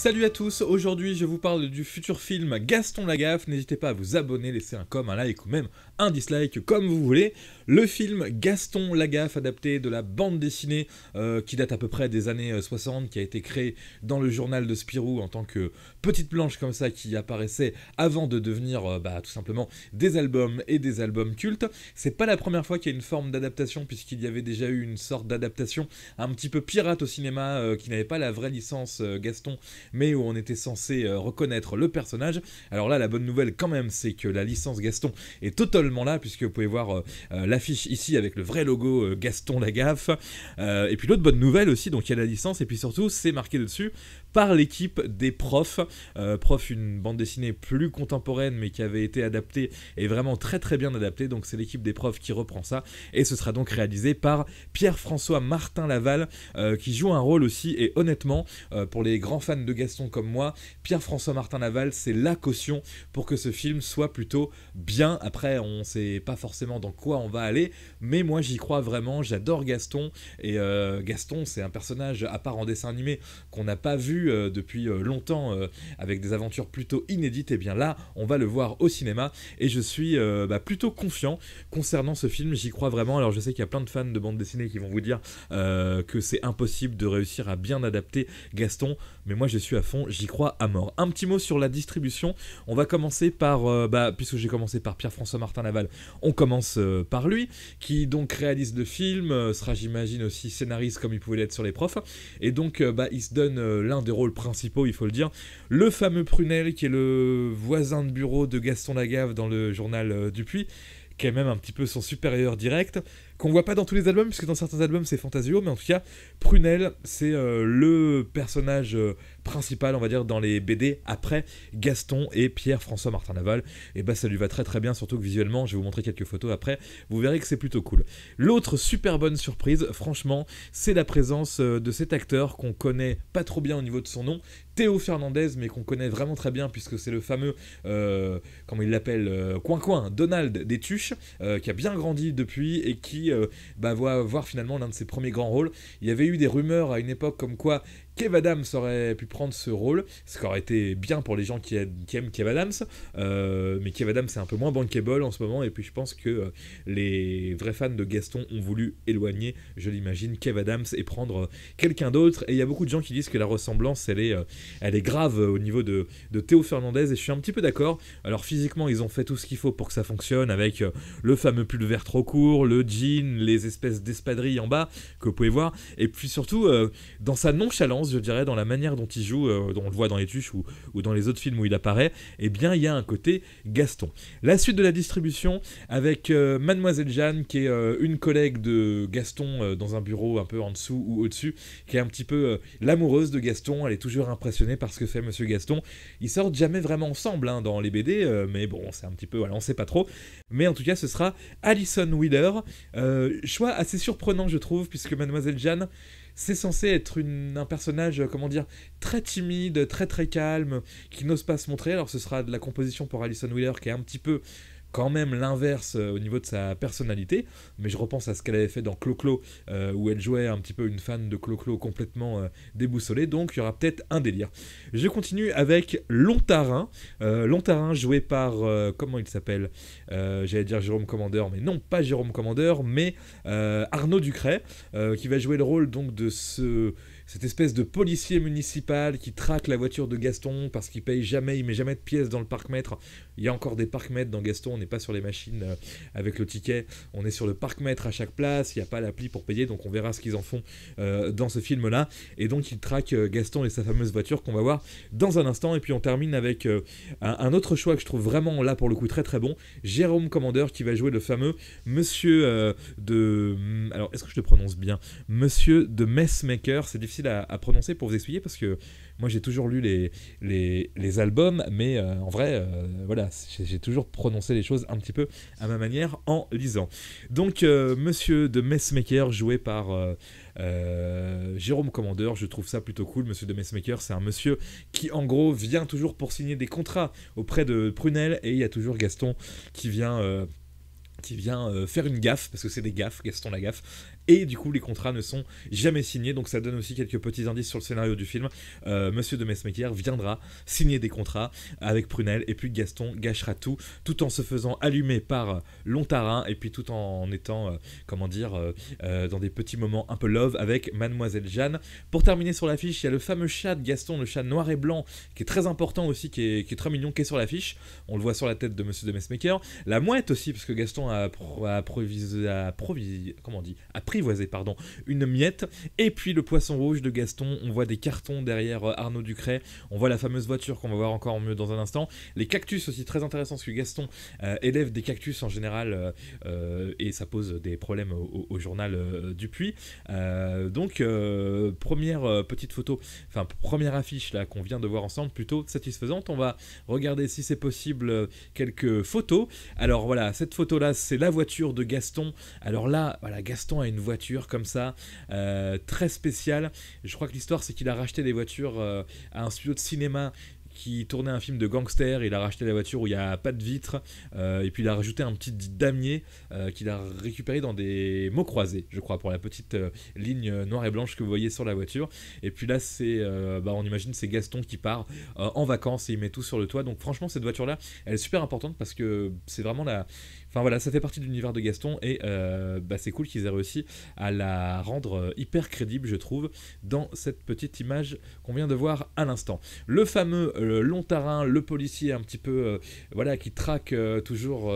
Salut à tous, aujourd'hui je vous parle du futur film Gaston Lagaffe, n'hésitez pas à vous abonner, laisser un comme, un like ou même un dislike comme vous voulez. Le film Gaston Lagaffe adapté de la bande dessinée euh, qui date à peu près des années 60, euh, qui a été créé dans le journal de Spirou en tant que petite planche comme ça qui apparaissait avant de devenir euh, bah, tout simplement des albums et des albums cultes. C'est pas la première fois qu'il y a une forme d'adaptation puisqu'il y avait déjà eu une sorte d'adaptation un petit peu pirate au cinéma qui n'avait pas la vraie licence Gaston mais où on était censé euh, reconnaître le personnage. Alors là, la bonne nouvelle quand même, c'est que la licence Gaston est totalement là, puisque vous pouvez voir euh, euh, l'affiche ici avec le vrai logo Gaston Lagaffe. et puis l'autre bonne nouvelle aussi, donc il y a la licence, et puis surtout, c'est marqué dessus par l'équipe des profs. Euh, prof, une bande dessinée plus contemporaine mais qui avait été adaptée et vraiment très très bien adaptée. Donc c'est l'équipe des profs qui reprend ça et ce sera donc réalisé par Pierre-François Martin Laval euh, qui joue un rôle aussi et honnêtement euh, pour les grands fans de Gaston comme moi, Pierre-François Martin Laval c'est la caution pour que ce film soit plutôt bien. Après on ne sait pas forcément dans quoi on va aller mais moi j'y crois vraiment, j'adore Gaston et Gaston c'est un personnage à part en dessin animé qu'on n'a pas vu euh, depuis euh, longtemps euh, avec des aventures plutôt inédites, et eh bien là, on va le voir au cinéma. Et je suis bah, plutôt confiant concernant ce film. J'y crois vraiment. Alors, je sais qu'il y a plein de fans de bande dessinée qui vont vous dire que c'est impossible de réussir à bien adapter Gaston, mais moi, je suis à fond. J'y crois à mort. Un petit mot sur la distribution. On va commencer par, bah, puisque j'ai commencé par Pierre-François Martin Laval, on commence par lui, qui donc réalise le film, sera j'imagine aussi scénariste comme il pouvait l'être sur les profs. Et donc, bah, il se donne l'un rôles principaux, il faut le dire. Le fameux Prunel, qui est le voisin de bureau de Gaston Lagave dans le journal euh, Dupuis, qui est même un petit peu son supérieur direct, qu'on voit pas dans tous les albums, puisque dans certains albums c'est Fantasio, mais en tout cas, Prunel, c'est euh, le personnage euh, principal, on va dire, dans les BD après Gaston et Pierre-François Martin Laval. Et bah ça lui va très très bien, surtout que visuellement, je vais vous montrer quelques photos après, vous verrez que c'est plutôt cool. L'autre super bonne surprise, franchement, c'est la présence euh, de cet acteur qu'on connaît pas trop bien au niveau de son nom, Théo Fernandez, mais qu'on connaît vraiment très bien puisque c'est le fameux, comment il l'appelle, Coin Coin, Donald des qui a bien grandi depuis et qui euh, bah, voir finalement l'un de ses premiers grands rôles. Il y avait eu des rumeurs à une époque comme quoi Kev Adams aurait pu prendre ce rôle, ce qui aurait été bien pour les gens qui, aiment Kev Adams, euh, mais Kev Adams est un peu moins bankable en ce moment, et puis je pense que euh, les vrais fans de Gaston ont voulu éloigner, je l'imagine, Kev Adams et prendre euh, quelqu'un d'autre, et il y a beaucoup de gens qui disent que la ressemblance elle est, grave au niveau de, de Théo Fernandez, et je suis un petit peu d'accord, alors physiquement ils ont fait tout ce qu'il faut pour que ça fonctionne, avec le fameux pull vert trop court, le jean, les espèces d'espadrilles en bas que vous pouvez voir, et puis surtout dans sa nonchalance, je dirais, dans la manière dont il joue, dont euh, on le voit dans Les Tuches ou, dans les autres films où il apparaît, eh bien, il y a un côté Gaston. La suite de la distribution avec euh, Mademoiselle Jeanne, qui est euh, une collègue de Gaston dans un bureau un peu en dessous ou au-dessus, qui est un petit peu l'amoureuse de Gaston. Elle est toujours impressionnée par ce que fait Monsieur Gaston. Ils sortent jamais vraiment ensemble hein, dans les BD, mais bon, c'est un petit peu, voilà, on sait pas trop. Mais en tout cas, ce sera Alison Wheeler. choix assez surprenant, je trouve, puisque Mademoiselle Jeanne, c'est censé être un personnage, euh, comment dire, très timide, très très calme, qui n'ose pas se montrer. Alors ce sera de la composition pour Alison Wheeler qui est un petit peu quand même l'inverse euh, au niveau de sa personnalité, mais je repense à ce qu'elle avait fait dans Clo-Clo, euh, où elle jouait un petit peu une fan de Clo-Clo complètement euh, déboussolée, donc il y aura peut-être un délire. Je continue avec Lontarin, Lontarin joué par, comment il s'appelle J'allais dire Jérôme Commandeur, mais non, pas Jérôme Commandeur, mais Arnaud Ducret, qui va jouer le rôle donc de ce cette espèce de policier municipal qui traque la voiture de Gaston parce qu'il paye jamais, il met jamais de pièces dans le parc Il y a encore des parc dans Gaston, on n'est pas sur les machines euh, avec le ticket, on est sur le parc à chaque place, il n'y a pas l'appli pour payer, donc on verra ce qu'ils en font euh, dans ce film-là. Et donc il traque euh, Gaston et sa fameuse voiture qu'on va voir dans un instant. Et puis on termine avec un, autre choix que je trouve vraiment là pour le coup très très bon, Jérôme Commandeur qui va jouer le fameux monsieur de... Hum, alors est-ce que je le prononce bien Monsieur de Messmaker, c'est difficile à, prononcer pour vous expliquer parce que moi j'ai toujours lu les, les, albums, mais euh, en vrai, euh, voilà, j'ai toujours prononcé les choses un petit peu à ma manière en lisant. Donc, euh, monsieur de Messmaker, joué par. Jérôme Commandeur, je trouve ça plutôt cool. Monsieur de Messmaker, c'est un monsieur qui, en gros, vient toujours pour signer des contrats auprès de Prunel. Et il y a toujours Gaston qui vient. qui vient faire une gaffe, parce que c'est des gaffes, Gaston la gaffe, et du coup les contrats ne sont jamais signés, donc ça donne aussi quelques petits indices sur le scénario du film. Euh, Monsieur de Messmaker viendra signer des contrats avec Prunel, et puis Gaston gâchera tout, tout en se faisant allumer par euh, Lontarin, et puis tout en étant, euh, comment dire, dans des petits moments un peu love avec Mademoiselle Jeanne. Pour terminer sur l'affiche, il y a le fameux chat de Gaston, le chat noir et blanc, qui est très important aussi, qui est, très mignon, qui est sur l'affiche. On le voit sur la tête de Monsieur de Messmaker. La mouette aussi, parce que Gaston a, a pris voisé pardon, une miette. Et puis le poisson rouge de Gaston, on voit des cartons derrière euh, Arnaud Ducret, on voit la fameuse voiture qu'on va voir encore mieux dans un instant. Les cactus aussi, très intéressant, parce que Gaston euh, élève des cactus en général euh, et ça pose des problèmes au, journal du Dupuis. donc, première petite photo, enfin, première affiche là qu'on vient de voir ensemble, plutôt satisfaisante. On va regarder si c'est possible quelques photos. Alors voilà, cette photo là, c'est la voiture de Gaston. Alors là, voilà, Gaston a une voiture comme ça, euh, très spécial Je crois que l'histoire, c'est qu'il a racheté des voitures euh, à un studio de cinéma qui tournait un film de gangster, il a racheté la voiture où il n'y a pas de vitres euh, et puis il a rajouté un petit damier qu'il a récupéré dans des mots croisés, je crois, pour la petite ligne noire et blanche que vous voyez sur la voiture. Et puis là, c'est, bah, on imagine, c'est Gaston qui part en vacances et il met tout sur le toit. Donc franchement, cette voiture-là, elle est super importante parce que c'est vraiment la, Enfin voilà, ça fait partie de l'univers de Gaston et euh, bah, c'est cool qu'ils aient réussi à la rendre euh, hyper crédible, je trouve, dans cette petite image qu'on vient de voir à l'instant. Le fameux euh, long Lontarin, le policier un petit peu, voilà, qui traque toujours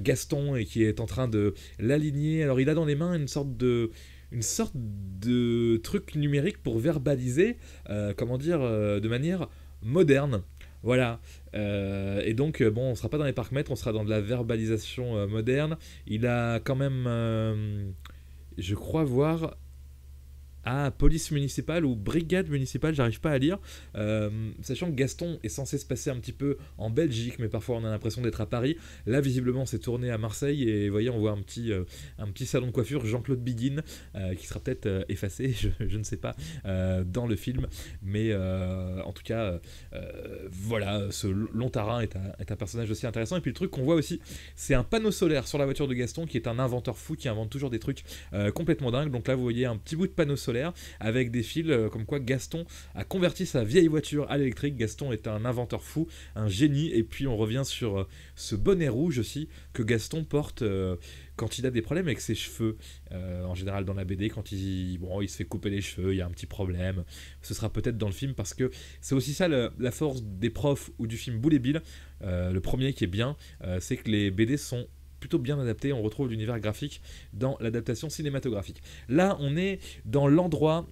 Gaston et qui est en train de l'aligner. Alors il a dans les mains une sorte de une sorte de truc numérique pour verbaliser, comment dire, de manière moderne. Voilà. Euh, et donc, euh, bon, on sera pas dans les parcs-mètres, on sera dans de la verbalisation euh, moderne. Il a quand même, je crois voir, à police municipale ou brigade municipale, j'arrive pas à lire. Euh, sachant que Gaston est censé se passer un petit peu en Belgique, mais parfois on a l'impression d'être à Paris. Là, visiblement, c'est tourné à Marseille et vous voyez, on voit un petit, euh, un petit salon de coiffure Jean-Claude Bigin euh, qui sera peut-être effacé, je, ne sais pas, dans le film. Mais en tout cas, voilà, ce Lontarin est un, est un personnage aussi intéressant. Et puis le truc qu'on voit aussi, c'est un panneau solaire sur la voiture de Gaston qui est un inventeur fou qui invente toujours des trucs complètement dingues. Donc là, vous voyez un petit bout de panneau solaire avec des fils euh, comme quoi Gaston a converti sa vieille voiture à l'électrique. Gaston est un inventeur fou, un génie. Et puis on revient sur euh, ce bonnet rouge aussi que Gaston porte euh, quand il a des problèmes avec ses cheveux, en général dans la BD, quand il, bon, il se fait couper les cheveux, il y a un petit problème. Ce sera peut-être dans le film parce que c'est aussi ça la force des profs ou du film Boule le premier qui est bien, c'est que les BD sont plutôt bien adapté. On retrouve l'univers graphique dans l'adaptation cinématographique. Là, on est dans l'endroit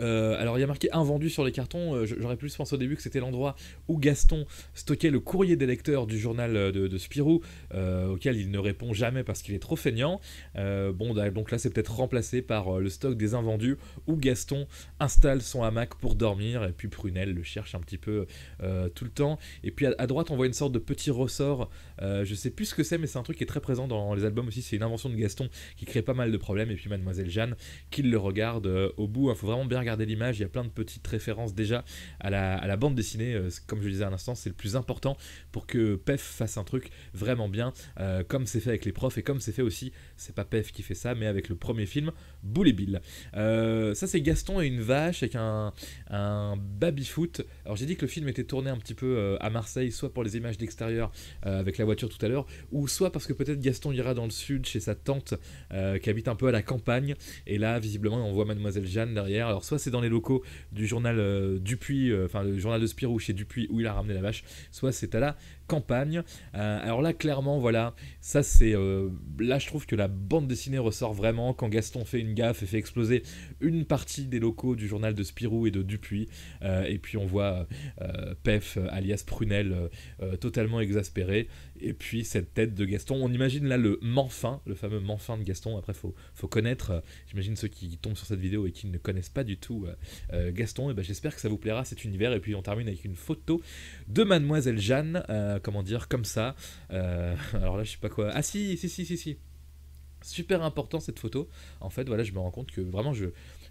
euh, alors il y a marqué invendu sur les cartons, euh, J'aurais j'aurais plus pensé au début que c'était l'endroit où Gaston stockait le courrier des lecteurs du journal euh, de, Spirou, auquel il ne répond jamais parce qu'il est trop feignant. bon, donc là c'est peut-être remplacé par le stock des invendus où Gaston installe son hamac pour dormir et puis Prunelle le cherche un petit peu tout le temps. Et puis à, droite on voit une sorte de petit ressort, je sais plus ce que c'est mais c'est un truc qui est très présent dans les albums aussi, c'est une invention de Gaston qui crée pas mal de problèmes et puis mademoiselle Jeanne qui le regarde au bout, il faut vraiment bien l'image, il y a plein de petites références déjà à la, à la bande dessinée. Euh, comme je le disais à l'instant, c'est le plus important pour que PEF fasse un truc vraiment bien, euh, comme c'est fait avec les profs et comme c'est fait aussi, c'est pas PEF qui fait ça, mais avec le premier film, Boule et Bill. Euh, ça, c'est Gaston et une vache avec un, un baby-foot. Alors, j'ai dit que le film était tourné un petit peu à Marseille, soit pour les images d'extérieur avec la voiture tout à l'heure, ou soit parce que peut-être Gaston ira dans le sud chez sa tante qui habite un peu à la campagne. Et là, visiblement, on voit Mademoiselle Jeanne derrière. Alors, soit c'est dans les locaux du journal euh, Dupuis, euh, enfin le journal de Spirou chez Dupuis où il a ramené la vache, soit c'est à là campagne. Euh, alors là, clairement, voilà, ça c'est. Euh, là, je trouve que la bande dessinée ressort vraiment quand Gaston fait une gaffe et fait exploser une partie des locaux du journal de Spirou et de Dupuis. Euh, et puis on voit Pef, alias Prunel, totalement exaspéré. Et puis cette tête de Gaston. On imagine là le manfin, le fameux manfin de Gaston. Après, faut, faut connaître. J'imagine ceux qui tombent sur cette vidéo et qui ne connaissent pas du tout Gaston. Et eh ben, j'espère que ça vous plaira cet univers. Et puis on termine avec une photo de Mademoiselle Jeanne comment dire, comme ça. Euh, alors là, je sais pas quoi. Ah si, si, si, si, si. Super important cette photo. En fait, voilà, je me rends compte que vraiment, je,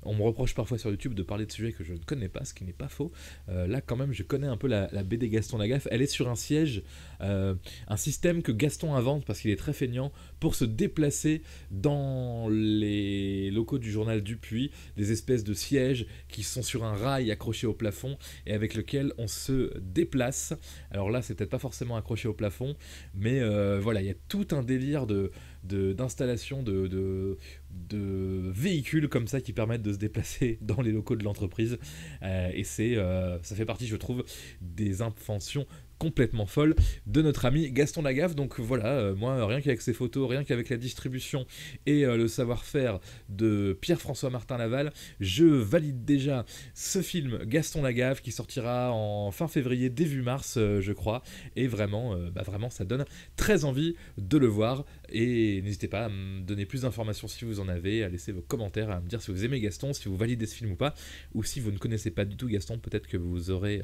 on me reproche parfois sur YouTube de parler de sujets que je ne connais pas, ce qui n'est pas faux. Euh, là, quand même, je connais un peu la, BD Gaston Lagaffe. Elle est sur un siège, euh, un système que Gaston invente parce qu'il est très feignant pour se déplacer dans les locaux du journal Dupuis, des espèces de sièges qui sont sur un rail accroché au plafond et avec lequel on se déplace. Alors là, c'est peut-être pas forcément accroché au plafond, mais euh, voilà, il y a tout un délire de d'installation de, de, de véhicules comme ça qui permettent de se déplacer dans les locaux de l'entreprise. Euh, et c'est, euh, ça fait partie, je trouve, des inventions complètement folles de notre ami Gaston Lagaffe. Donc voilà, euh, moi, rien qu'avec ces photos, rien qu'avec la distribution et le savoir-faire de Pierre-François Martin Laval, je valide déjà ce film Gaston Lagaffe qui sortira en fin février, début mars, je crois. Et vraiment, bah, vraiment, ça donne très envie de le voir. Et n'hésitez pas à me donner plus d'informations si vous en avez, à laisser vos commentaires, à me dire si vous aimez Gaston, si vous validez ce film ou pas, ou si vous ne connaissez pas du tout Gaston, peut-être que vous aurez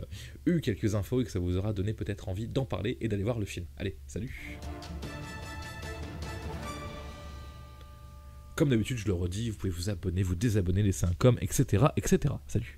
euh, eu quelques infos et que ça vous aura donné peut-être envie d'en parler et d'aller voir le film. Allez, salut Comme d'habitude, je le redis, vous pouvez vous abonner, vous désabonner, laisser un com, etc. etc. Salut